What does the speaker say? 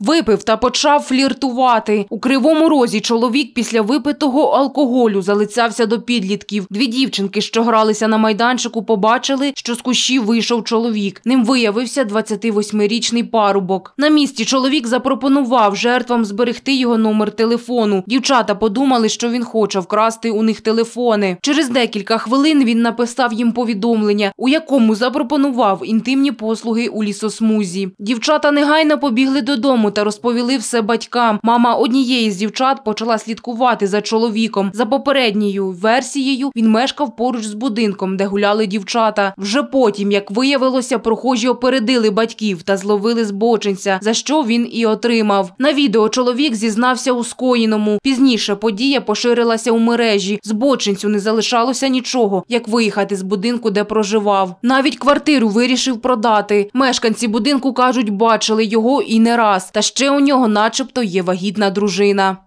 Випив та почав фліртувати у кривому розі. Чоловік після випитого алкоголю залицявся до підлітків. Дві дівчинки, що гралися на майданчику, побачили, що з кущів вийшов чоловік. Ним виявився 28-річний парубок. На місці чоловік запропонував жертвам зберегти його номер телефону. Дівчата подумали, що він хоче вкрасти у них телефони. Через декілька хвилин він написав їм повідомлення, у якому запропонував інтимні послуги у лісосмузі. Дівчата негайно побігли додому дому та розповіли все батькам. Мама однієї з дівчат почала слідкувати за чоловіком. За попередньою версією він мешкав поруч з будинком, де гуляли дівчата. Вже потім, як виявилося, прохожі опередили батьків та зловили збочинця, за що він і отримав. На відео чоловік зізнався у скоєному. Пізніше подія поширилася у мережі. Збочинцю не залишалося нічого, як виїхати з будинку, де проживав. Навіть квартиру вирішив продати. Мешканці будинку кажуть, бачили його і не раз. Та ще у нього, начебто, є вагітна дружина.